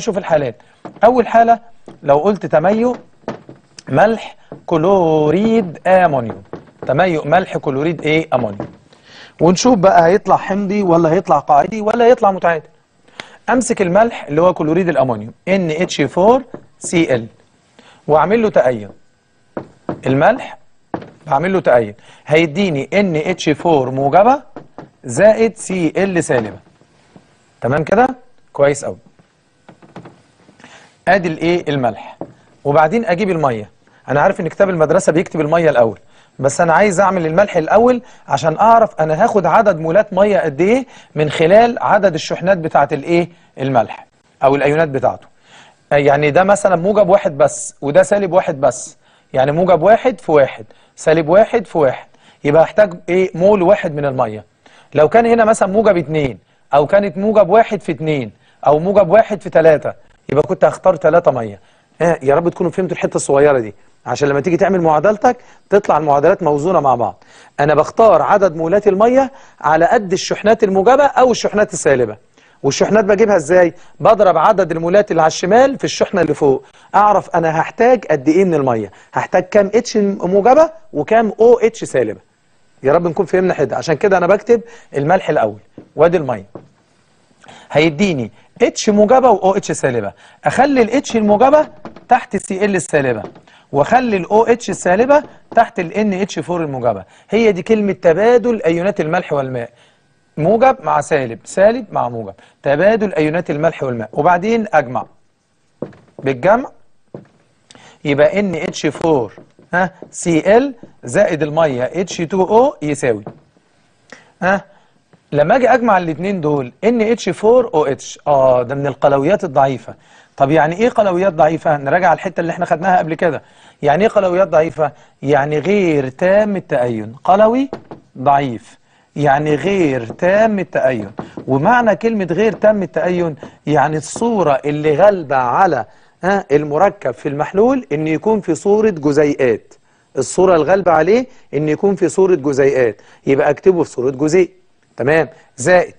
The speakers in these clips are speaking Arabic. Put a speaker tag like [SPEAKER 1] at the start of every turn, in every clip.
[SPEAKER 1] نشوف الحالات أول حالة لو قلت تميؤ ملح كلوريد أمونيوم تميؤ ملح كلوريد إيه أمونيوم ونشوف بقى هيطلع حمضي ولا هيطلع قاعدي ولا هيطلع متعادل أمسك الملح اللي هو كلوريد الأمونيوم NH4Cl وأعمل له تأين الملح بعمل له تأين هيديني NH4 موجبة زائد Cl سالبة تمام كده؟ كويس قوي ادي الايه الملح وبعدين اجيب الميه انا عارف ان كتاب المدرسه بيكتب الميه الاول بس انا عايز اعمل الملح الاول عشان اعرف انا هاخد عدد مولات ميه قد ايه من خلال عدد الشحنات بتاعه الايه الملح او الايونات بتاعته يعني ده مثلا موجب واحد بس وده سالب واحد بس يعني موجب واحد في واحد سالب واحد في واحد يبقى هحتاج ايه مول واحد من الميه لو كان هنا مثلا موجب اتنين او كانت موجب واحد في اتنين او موجب واحد في تلاته يبقى كنت هختار 3 ميه ها يا رب تكونوا فهمتوا الحته الصغيره دي عشان لما تيجي تعمل معادلتك تطلع المعادلات موزونه مع بعض انا بختار عدد مولات الميه على قد الشحنات الموجبه او الشحنات السالبه والشحنات بجيبها ازاي بضرب عدد المولات اللي على الشمال في الشحنه اللي فوق اعرف انا هحتاج قد ايه من الميه هحتاج كام اتش موجبه وكام او اتش سالبه يا رب نكون فهمنا حد عشان كده انا بكتب الملح الاول وادي الميه هيديني اتش موجبه واو اتش سالبه اخلي الاتش الموجبه تحت سي ال السالبه واخلي الاو اتش السالبه تحت الان اتش 4 الموجبه هي دي كلمه تبادل ايونات الملح والماء موجب مع سالب سالب مع موجب تبادل ايونات الملح والماء وبعدين اجمع بالجمع يبقى ان اتش 4 ها سي ال زائد الميه اتش 2 او يساوي ها لما اجي اجمع الاثنين دول ان اتش 4 او اتش اه ده من القلويات الضعيفه طب يعني ايه قلويات ضعيفه نراجع على الحته اللي احنا خدناها قبل كده يعني ايه قلويات ضعيفه يعني غير تام التأين قلوي ضعيف يعني غير تام التأين ومعنى كلمه غير تام التأين يعني الصوره اللي غالبه على المركب في المحلول ان يكون في صوره جزيئات الصوره الغالبه عليه ان يكون في صوره جزيئات يبقى اكتبه في صوره جزيء تمام زائد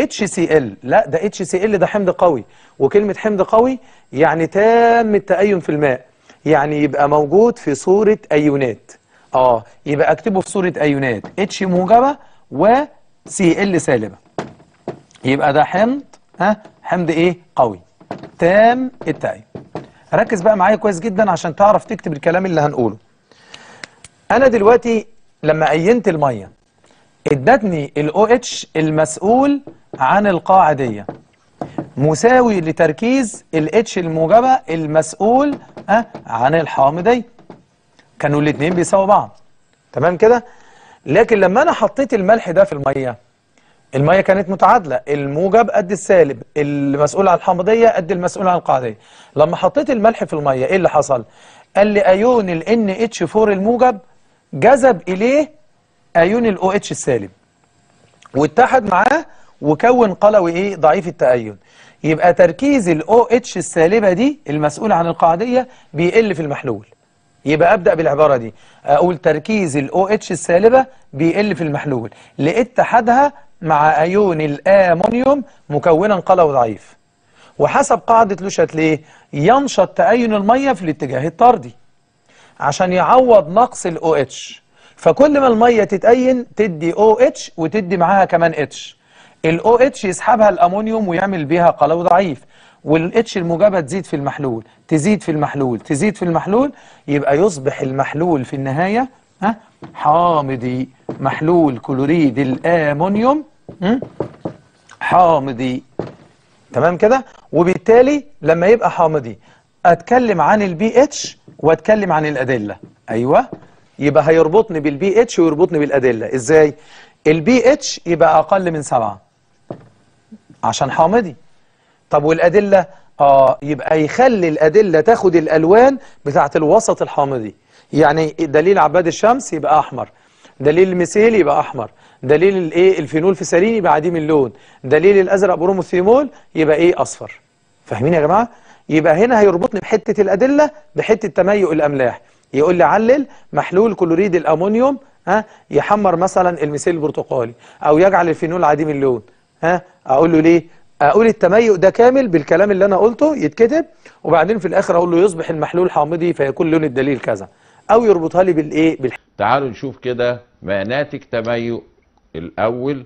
[SPEAKER 1] اتش سي ال لا ده اتش سي ال ده حمض قوي وكلمه حمض قوي يعني تام التأين في الماء يعني يبقى موجود في صوره ايونات اه يبقى اكتبه في صوره ايونات اتش موجبه و سي ال سالبه يبقى ده حمض ها حمض ايه قوي تام التأين ركز بقى معايا كويس جدا عشان تعرف تكتب الكلام اللي هنقوله انا دلوقتي لما اينت الميه ادتني الاو اتش المسؤول عن القاعه دي مساوي لتركيز الاتش الموجبه المسؤول آه، عن الحامض دي كانوا الاثنين بيساووا بعض تمام كده لكن لما انا حطيت الملح ده في الميه الميه كانت متعادله الموجب قد السالب المسؤول عن الحامضيه قد المسؤول عن القاعديه لما حطيت الملح في الميه ايه اللي حصل قال لي ايون ال NH4 الموجب جذب اليه ايون الاو اتش السالب واتحد معاه وكون قلوي ايه ضعيف التأين يبقى تركيز الاو اتش السالبه دي المسؤوله عن القاعديه بيقل في المحلول يبقى ابدا بالعباره دي اقول تركيز الاو اتش السالبه بيقل في المحلول لاتحادها مع ايون الامونيوم مكونا قلوي ضعيف وحسب قاعده لوشت ليه ينشط تأين الميه في الاتجاه الطردي عشان يعوض نقص الاو اتش فكل ما الميه تتأين تدي او اتش وتدي معاها كمان اتش الاو اتش يسحبها الامونيوم ويعمل بيها قلو ضعيف والاتش الموجبه تزيد في المحلول تزيد في المحلول تزيد في المحلول يبقى يصبح المحلول في النهايه ها حامضي محلول كلوريد الامونيوم حامضي تمام كده وبالتالي لما يبقى حامضي اتكلم عن البي اتش واتكلم عن الادله ايوه يبقى هيربطني بالبي اتش ويربطني بالادله ازاي البي اتش يبقى اقل من سبعة عشان حامضي طب والادله اه يبقى يخلي الادله تاخد الالوان بتاعه الوسط الحامضي يعني دليل عباد الشمس يبقى احمر دليل الميثيل يبقى احمر دليل الايه الفينول في سالين يبقى عديم اللون دليل الازرق بروموثيمول يبقى ايه اصفر فاهمين يا جماعه يبقى هنا هيربطني بحته الادله بحته تميؤ الاملاح يقول لي علل محلول كلوريد الامونيوم ها يحمر مثلا المثيل البرتقالي او يجعل الفينول عديم اللون ها اقول له ليه اقول التميق ده كامل بالكلام اللي انا قلته يتكتب وبعدين في الاخر اقول له يصبح المحلول حامضي فيكون لون الدليل كذا او يربطها لي بالايه بالح...
[SPEAKER 2] تعالوا نشوف كده ما ناتج تميق الاول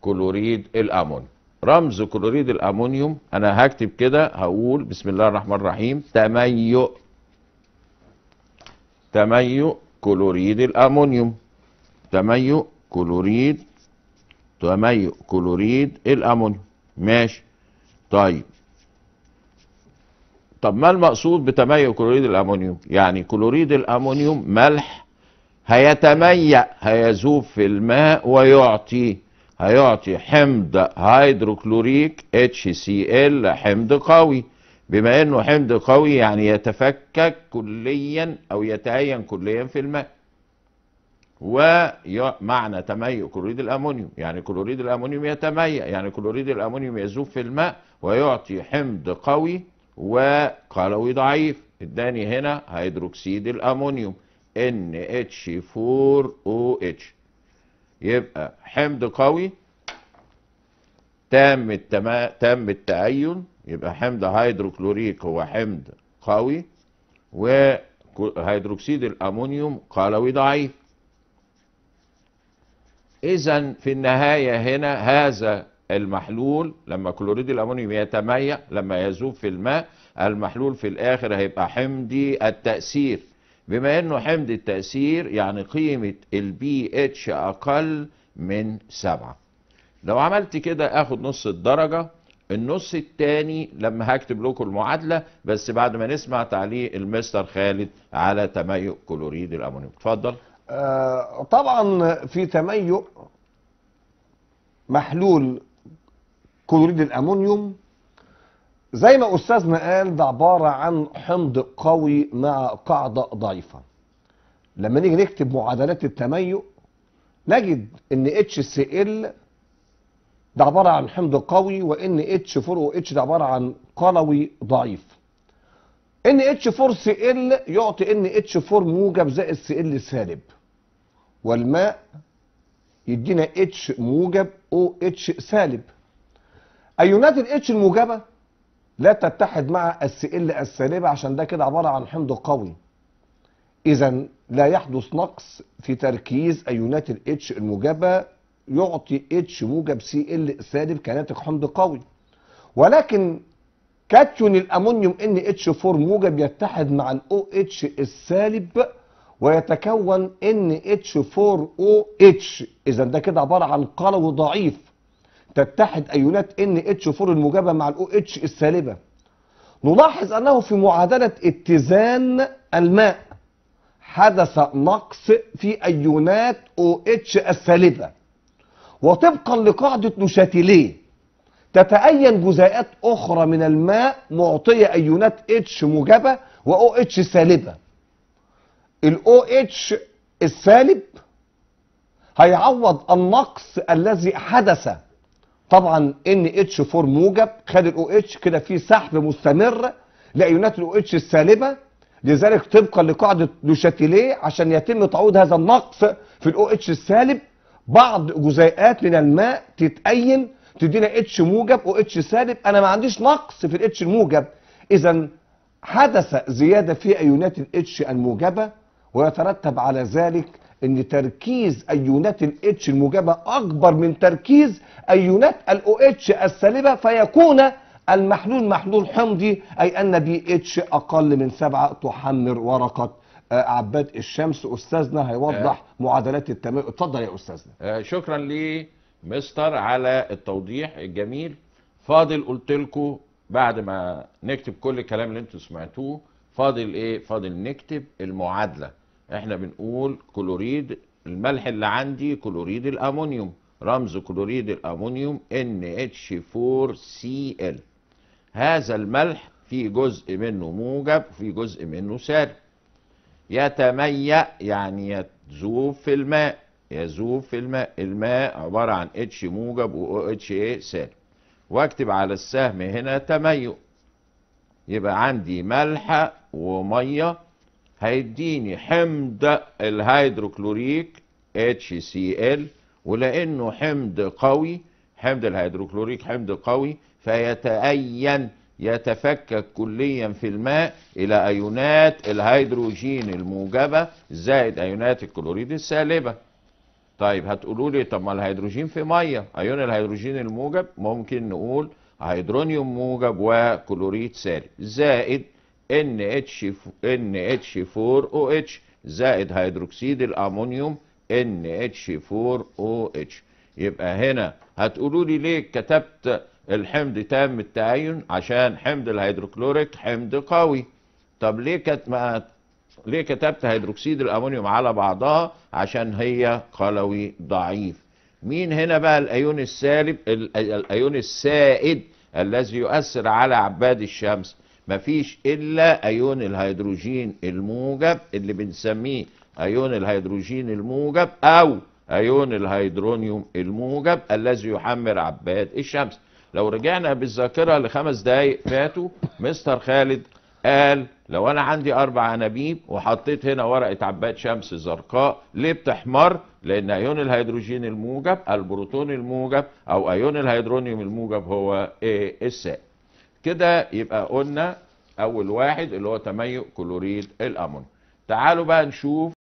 [SPEAKER 2] كلوريد الامون رمز كلوريد الامونيوم انا هكتب كده هقول بسم الله الرحمن الرحيم تميق تميؤ كلوريد الأمونيوم تميؤ كلوريد تميؤ كلوريد الأمونيوم ماشي طيب طب ما المقصود بتميؤ كلوريد الأمونيوم يعني كلوريد الأمونيوم ملح هيتميأ هيذوب في الماء ويعطي هيعطي حمض هيدروكلوريك HCl حمض قوي بما انه حمض قوي يعني يتفكك كليا او يتهين كليا في الماء ومعنى تميؤ كلوريد الامونيوم يعني كلوريد الامونيوم يتميأ يعني كلوريد الامونيوم يذوب في الماء ويعطي حمض قوي وقلوي ضعيف اداني هنا هيدروكسيد الامونيوم NH4OH يبقى حمض قوي تام التما... تام التعين يبقى حمض هيدروكلوريك هو حمض قوي وهيدروكسيد الامونيوم قلوي ضعيف اذا في النهايه هنا هذا المحلول لما كلوريد الامونيوم يتميع لما يذوب في الماء المحلول في الاخر هيبقى حمضي التاثير بما انه حمض التاثير يعني قيمه البي اتش اقل من سبعة لو عملت كده اخد نص الدرجه النص الثاني لما هكتب لكم المعادله بس بعد ما نسمع تعليق المستر خالد على تميق كلوريد الامونيوم
[SPEAKER 3] اتفضل آه طبعا في تميق محلول كلوريد الامونيوم زي ما استاذنا قال ده عباره عن حمض قوي مع قاعده ضعيفه لما نيجي نكتب معادلات التميق نجد ان HCl ده عبارة عن حمض قوي وان اتش 4 او اتش ده عبارة عن قلوي ضعيف ان اتش 4 سي ال يعطي ان اتش 4 موجب زائد سي ال سالب والماء يدينا اتش موجب او اتش سالب ايونات الاتش الموجبه لا تتحد مع السي ال السالبه عشان ده كده عباره عن حمض قوي اذا لا يحدث نقص في تركيز ايونات الاتش الموجبه يعطي اتش موجب سي ال سالب كيناتيك حمض قوي ولكن كاتيون الامونيوم ان اتش 4 موجب يتحد مع الاو اتش السالب ويتكون ان اتش 4 او اتش اذا ده كده عباره عن قلوي ضعيف تتحد ايونات ان اتش 4 الموجبه مع الاو اتش السالبه نلاحظ انه في معادله اتزان الماء حدث نقص في ايونات او اتش السالبه وطبقا لقاعدة نوشاتيليه تتأين جزيئات أخرى من الماء معطية أيونات اتش موجبة و او اتش سالبة الاو اتش السالب هيعوض النقص الذي حدث طبعا ان اتش 4 موجب خد الاو اتش كده في سحب مستمر لايونات الاو اتش السالبه لذلك طبقا لقاعده نوشاتيليه عشان يتم تعويض هذا النقص في الاو اتش السالب بعض جزيئات من الماء تتأين تدينا اتش موجب واتش اتش سالب انا ما عنديش نقص في الاتش الموجب اذا حدث زيادة في ايونات الاتش الموجبة ويترتب على ذلك ان تركيز ايونات الاتش الموجبة اكبر من تركيز ايونات الاو اتش السالبة فيكون المحلول محلول حمضي اي ان بي اتش اقل من سبعة تحمر ورقة آه، عباد الشمس استاذنا هيوضح آه. معادلات التمويل اتفضل يا استاذنا
[SPEAKER 2] آه شكرا لمستر على التوضيح الجميل فاضل قلت لكم بعد ما نكتب كل الكلام اللي انتم سمعتوه فاضل ايه فاضل نكتب المعادله احنا بنقول كلوريد الملح اللي عندي كلوريد الامونيوم رمز كلوريد الامونيوم NH4Cl هذا الملح في جزء منه موجب وفي جزء منه سالب يتميأ يعني يذوب في الماء يذوب في الماء الماء عبارة عن اتش موجب و اتش ايه سالب واكتب على السهم هنا تميؤ يبقى عندي ملح ومية هيديني حمض الهيدروكلوريك اتش سي ال ولانه حمض قوي حمض الهيدروكلوريك حمض قوي فيتأين يتفكك كليا في الماء الى ايونات الهيدروجين الموجبه زائد ايونات الكلوريد السالبه طيب هتقولوا لي طب ما الهيدروجين في ميه ايون الهيدروجين الموجب ممكن نقول هيدرونيوم موجب وكلوريد سالب زائد NH4OH زائد هيدروكسيد الامونيوم NH4OH يبقى هنا هتقولوا لي ليه كتبت الحمض تام التعين عشان حمض الهيدروكلوريك حمض قوي طب ليه كانت ما ليه كتبت هيدروكسيد الامونيوم على بعضها عشان هي قلوي ضعيف مين هنا بقى الايون السالب الايون السائد الذي يؤثر على عباد الشمس مفيش الا ايون الهيدروجين الموجب اللي بنسميه ايون الهيدروجين الموجب او ايون الهيدرونيوم الموجب الذي يحمر عباد الشمس لو رجعنا بالذاكرة لخمس دقايق فاتوا مستر خالد قال لو انا عندي اربع انابيب وحطيت هنا ورقه عباد شمس زرقاء ليه بتحمر لان ايون الهيدروجين الموجب البروتون الموجب او ايون الهيدرونيوم الموجب هو إيه السائل كده يبقى قلنا اول واحد اللي هو تميق كلوريد الامون. تعالوا بقى نشوف